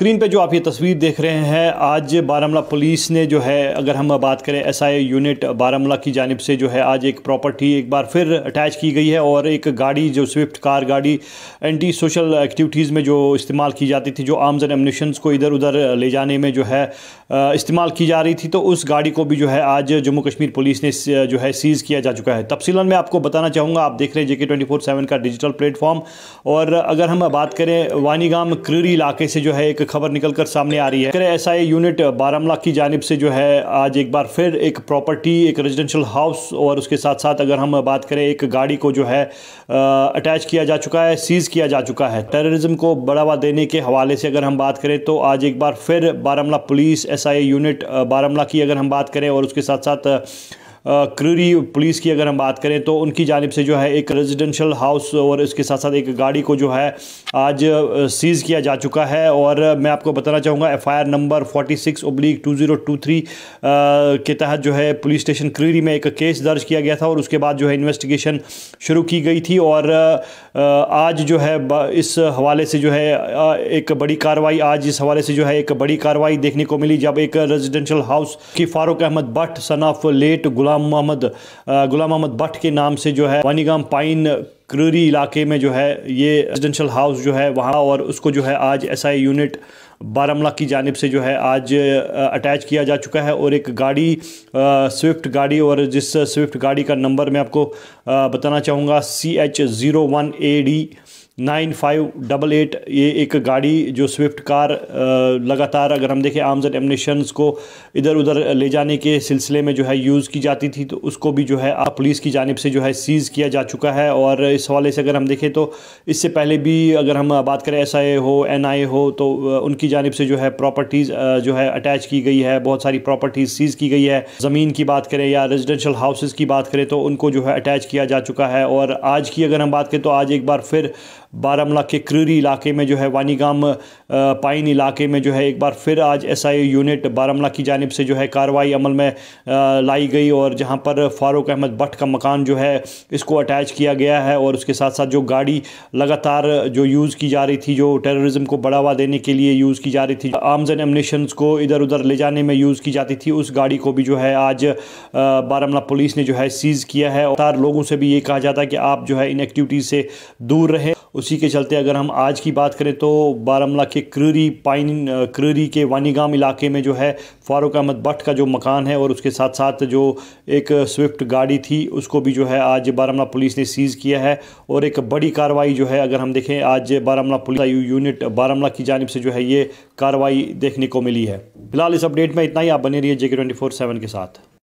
screen पे जो आप ये तस्वीर देख रहे हैं आज बारामला पुलिस ने जो है अगर हम बात करें एसआई यूनिट बारामला की जानब से जो है आज एक प्रॉपर्टी एक बार फिर अटैच की गई है और एक गाड़ी जो स्विफ्ट कार गाड़ी एंटी सोशल एक्टिविटीज़ में जो इस्तेमाल की जाती थी जो आर्म्स एंड एमिशन को इधर उधर ले जाने में जो है इस्तेमाल की जा रही थी तो उस गाड़ी को भी जो है आज जम्मू कश्मीर पुलिस ने जो है सीज़ किया जा चुका है तफसीला मैं आपको बताना चाहूँगा आप देख रहे हैं J K twenty four seven का डिजिटल प्लेटफॉर्म और अगर हम बात करें वानीगाम क्रीरी इलाके से जो है एक खबर निकलकर सामने आ रही है करें एस आई यूनिट बारामला की जानब से जो है आज एक बार फिर एक प्रॉपर्टी एक रेजिडेंशियल हाउस और उसके साथ साथ अगर हम बात करें एक गाड़ी को जो है अटैच किया जा चुका है सीज़ किया जा चुका है टेररिज्म को बढ़ावा देने के हवाले से अगर हम बात करें तो आज एक बार फिर Baramulla police S I unit Baramulla की अगर हम बात करें और उसके साथ साथ क्रूरी पुलिस की अगर हम बात करें तो उनकी जानब से जो है एक रेजिडेंशल हाउस और इसके साथ साथ एक गाड़ी को जो है आज सीज़ किया जा चुका है और मैं आपको बताना चाहूँगा F I R number forty six oblique two zero two three के तहत जो है पुलिस स्टेशन क्रूरी में एक केस दर्ज किया गया था और उसके बाद जो है इन्वेस्टिगेशन शुरू की गई थी और आज जो है इस हवाले से जो है एक बड़ी कार्रवाई आज इस हवाले से जो है एक बड़ी कार्रवाई देखने को मिली जब एक रेजिडेंशल हाउस की Farooq Ahmed Bhat son of late Ghulam Ghulam Mohammad Ghulam Mohammad Bhat के नाम से जो है वानीगाम पाइन क्रूरी इलाके में जो है ये रेजिडेंशल हाउस जो है वहाँ और उसको जो है आज एसआई यूनिट बारामला की जानब से जो है आज अटैच किया जा चुका है और एक गाड़ी स्विफ्ट गाड़ी और जिस स्विफ्ट गाड़ी का नंबर मैं आपको आ, बताना चाहूँगा C H zero one A D nine five double eight ये एक गाड़ी जो स्विफ्ट कार लगातार अगर हम देखें आर्म्स एंड एमनेशंस को इधर उधर ले जाने के सिलसिले में जो है यूज़ की जाती थी तो उसको भी जो है आप पुलिस की जानब से जो है सीज़ किया जा चुका है और इस हवाले से अगर हम देखें तो इससे पहले भी अगर हम बात करें एस आई हो एन आई हो तो उनकी जानब से जो है प्रॉपर्टीज़ जो है अटैच की गई है बहुत सारी प्रॉपर्टीज़ सीज़ की गई है ज़मीन की बात करें या रेजिडेंशल हाउसेज़ की बात करें तो उनको जो है अटैच किया जा चुका है और आज की अगर हम बात करें तो आज एक बार फिर बारामूला के क्रूरी इलाके में जो है वानीगाम पाइन इलाके में जो है एक बार फिर आज एस यूनिट बारामूला की जानब से जो है कार्रवाई अमल में लाई गई और जहाँ पर फारूक अहमद भट्ट का मकान जो है इसको अटैच किया गया है और उसके साथ साथ जो गाड़ी लगातार जो यूज़ की जा रही थी जो टेररिज्म को बढ़ावा देने के लिए यूज़ की जा रही थी आर्म्स एंड एमनेशन को इधर उधर ले जाने में यूज़ की जाती थी उस गाड़ी को भी जो है आज बारामला पुलिस ने जो है सीज़ किया है और लोगों से भी ये कहा जाता है कि आप जो है इन एक्टिविटीज़ से दूर रहें उसी के चलते अगर हम आज की बात करें तो बारामूला के क्ररी पाइन क्ररी के वानीगाम इलाके में जो है फारूक अहमद भट्ट का जो मकान है और उसके साथ साथ जो एक स्विफ्ट गाड़ी थी उसको भी जो है आज बारामूला पुलिस ने सीज़ किया है और एक बड़ी कार्रवाई जो है अगर हम देखें आज बारामूला पुलिस यूनिट बारामला की जानब से जो है ये कार्रवाई देखने को मिली है फिलहाल इस अपडेट में इतना ही आप बने रही है ट्वेंटी के साथ